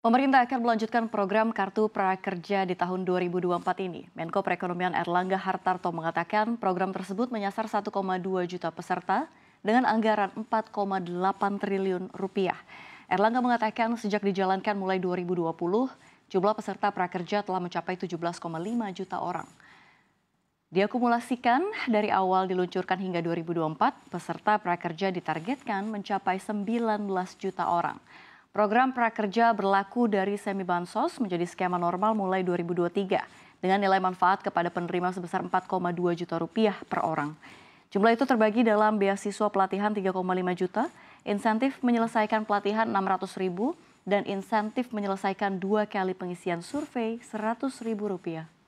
Pemerintah akan melanjutkan program Kartu Prakerja di tahun 2024 ini. Menko Perekonomian Erlangga Hartarto mengatakan program tersebut menyasar 1,2 juta peserta dengan anggaran 4,8 triliun rupiah. Erlangga mengatakan sejak dijalankan mulai 2020, jumlah peserta prakerja telah mencapai 17,5 juta orang. Diakumulasikan dari awal diluncurkan hingga 2024, peserta prakerja ditargetkan mencapai 19 juta orang. Program prakerja berlaku dari semi bansos menjadi skema normal mulai 2023 dengan nilai manfaat kepada penerima sebesar 4,2 juta rupiah per orang. Jumlah itu terbagi dalam beasiswa pelatihan 3,5 juta, insentif menyelesaikan pelatihan 600 ribu, dan insentif menyelesaikan dua kali pengisian survei 100 ribu rupiah.